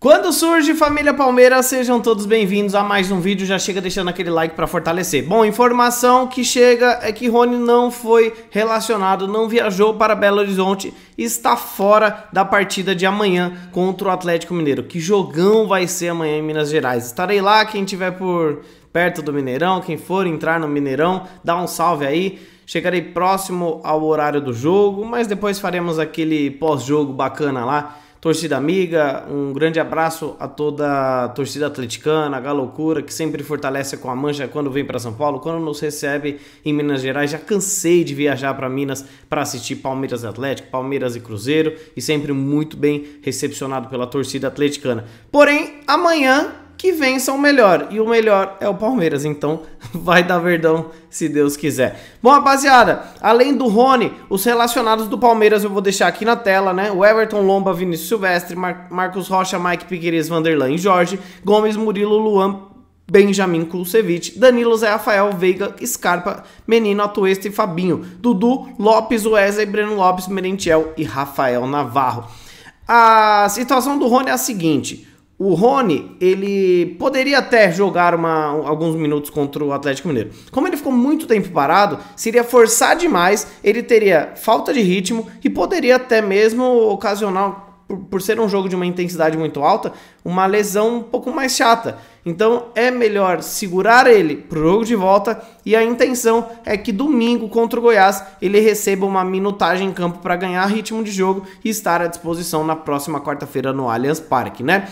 Quando surge Família Palmeiras, sejam todos bem-vindos a mais um vídeo. Já chega deixando aquele like para fortalecer. Bom, informação que chega é que Rony não foi relacionado, não viajou para Belo Horizonte e está fora da partida de amanhã contra o Atlético Mineiro. Que jogão vai ser amanhã em Minas Gerais. Estarei lá, quem tiver por perto do Mineirão, quem for entrar no Mineirão, dá um salve aí. Chegarei próximo ao horário do jogo, mas depois faremos aquele pós-jogo bacana lá torcida amiga, um grande abraço a toda a torcida atleticana, a Galocura, que sempre fortalece com a mancha quando vem para São Paulo, quando nos recebe em Minas Gerais. Já cansei de viajar para Minas para assistir Palmeiras Atlético, Palmeiras e Cruzeiro, e sempre muito bem recepcionado pela torcida atleticana. Porém, amanhã que vença o melhor. E o melhor é o Palmeiras. Então vai dar verdão se Deus quiser. Bom, rapaziada, além do Rony, os relacionados do Palmeiras eu vou deixar aqui na tela, né? O Everton Lomba, Vinícius Silvestre, Mar Marcos Rocha, Mike Piqueires, Vanderlan e Jorge, Gomes, Murilo, Luan, Benjamin Kulcevic, Danilo Zé Rafael, Veiga, Scarpa, Menino Atuesta e Fabinho, Dudu, Lopes, Wesley, Breno Lopes, Merentiel e Rafael Navarro. A situação do Rony é a seguinte: o Rony, ele poderia até jogar uma, alguns minutos contra o Atlético Mineiro. Como ele ficou muito tempo parado, seria forçar demais, ele teria falta de ritmo e poderia até mesmo ocasionar, por, por ser um jogo de uma intensidade muito alta, uma lesão um pouco mais chata. Então é melhor segurar ele pro jogo de volta e a intenção é que domingo contra o Goiás ele receba uma minutagem em campo para ganhar ritmo de jogo e estar à disposição na próxima quarta-feira no Allianz Parque, né?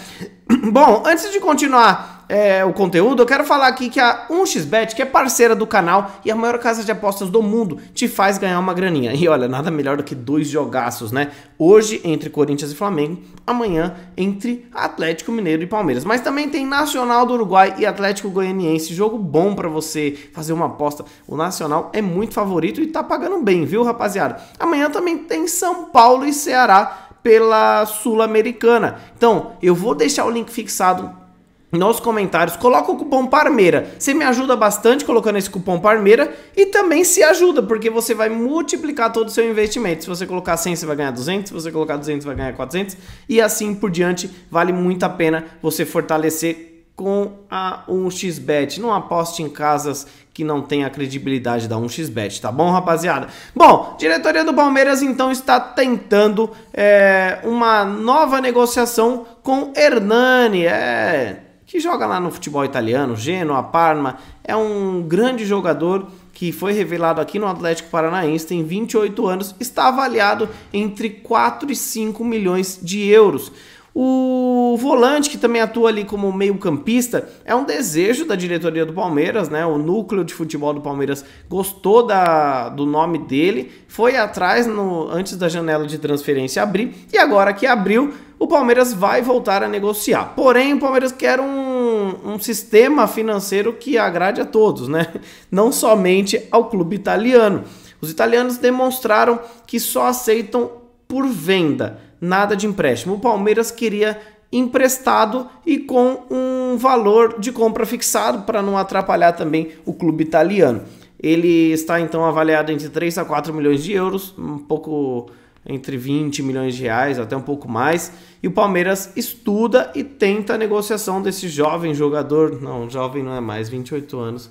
Bom, antes de continuar é, o conteúdo, eu quero falar aqui que a 1xBet, que é parceira do canal e a maior casa de apostas do mundo, te faz ganhar uma graninha. E olha, nada melhor do que dois jogaços, né? Hoje entre Corinthians e Flamengo, amanhã entre Atlético Mineiro e Palmeiras. Mas também tem Nacional do Uruguai e Atlético Goianiense, jogo bom para você fazer uma aposta. O Nacional é muito favorito e tá pagando bem, viu, rapaziada? Amanhã também tem São Paulo e Ceará pela Sul-Americana. Então, eu vou deixar o link fixado nos comentários, coloca o cupom Parmeira. Você me ajuda bastante colocando esse cupom Parmeira e também se ajuda, porque você vai multiplicar todo o seu investimento. Se você colocar 100, você vai ganhar 200, se você colocar 200, vai ganhar 400 e assim por diante. Vale muito a pena você fortalecer com a 1xBet. Não aposte em casas que não tem a credibilidade da 1xBet, tá bom, rapaziada? Bom, diretoria do Palmeiras então está tentando é, uma nova negociação com Hernani, é, que joga lá no futebol italiano, Genoa, Parma, é um grande jogador que foi revelado aqui no Atlético Paranaense, tem 28 anos, está avaliado entre 4 e 5 milhões de euros. O volante, que também atua ali como meio-campista, é um desejo da diretoria do Palmeiras, né? O núcleo de futebol do Palmeiras gostou da, do nome dele, foi atrás no, antes da janela de transferência abrir, e agora que abriu, o Palmeiras vai voltar a negociar. Porém, o Palmeiras quer um, um sistema financeiro que agrade a todos, né? Não somente ao clube italiano. Os italianos demonstraram que só aceitam por venda nada de empréstimo. O Palmeiras queria emprestado e com um valor de compra fixado para não atrapalhar também o clube italiano. Ele está então avaliado entre 3 a 4 milhões de euros, um pouco entre 20 milhões de reais, até um pouco mais. E o Palmeiras estuda e tenta a negociação desse jovem jogador. Não, jovem não é mais, 28 anos.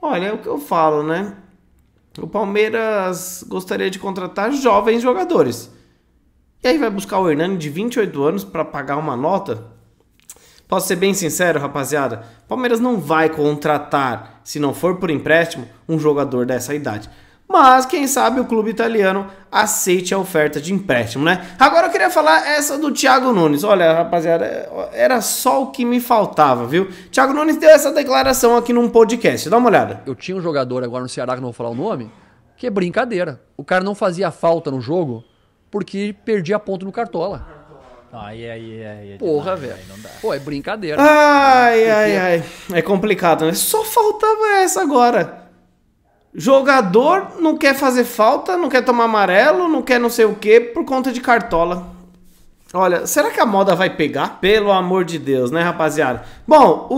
Olha, é o que eu falo, né? O Palmeiras gostaria de contratar jovens jogadores. E aí vai buscar o Hernani de 28 anos para pagar uma nota? Posso ser bem sincero, rapaziada, Palmeiras não vai contratar, se não for por empréstimo, um jogador dessa idade. Mas quem sabe o clube italiano aceite a oferta de empréstimo, né? Agora eu queria falar essa do Thiago Nunes. Olha, rapaziada, era só o que me faltava, viu? Thiago Nunes deu essa declaração aqui num podcast. Dá uma olhada. Eu tinha um jogador agora no Ceará, que não vou falar o nome, que é brincadeira. O cara não fazia falta no jogo porque perdi a ponta no Cartola. Ai, ai, ai. Porra, velho. Pô, é brincadeira. Ai, né? ai, ai. É complicado, né? Só faltava essa agora. Jogador não quer fazer falta, não quer tomar amarelo, não quer não sei o quê por conta de Cartola. Olha, será que a moda vai pegar? Pelo amor de Deus, né, rapaziada? Bom,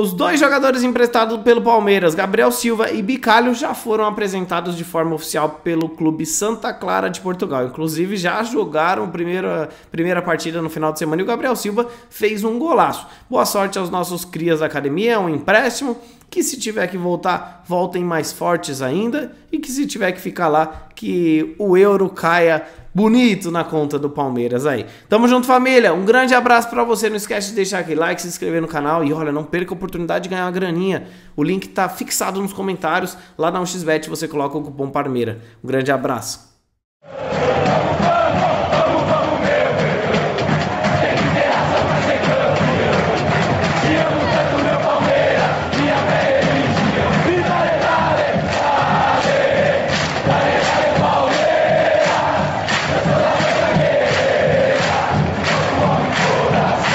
os dois jogadores emprestados pelo Palmeiras, Gabriel Silva e Bicalho, já foram apresentados de forma oficial pelo clube Santa Clara de Portugal. Inclusive, já jogaram a primeira, primeira partida no final de semana e o Gabriel Silva fez um golaço. Boa sorte aos nossos crias da academia, é um empréstimo que se tiver que voltar, voltem mais fortes ainda e que se tiver que ficar lá, que o euro caia bonito na conta do Palmeiras aí. Tamo junto, família. Um grande abraço para você. Não esquece de deixar aquele like, se inscrever no canal e olha, não perca a oportunidade de ganhar uma graninha. O link tá fixado nos comentários. Lá na xbet você coloca o cupom Parmeira. Um grande abraço.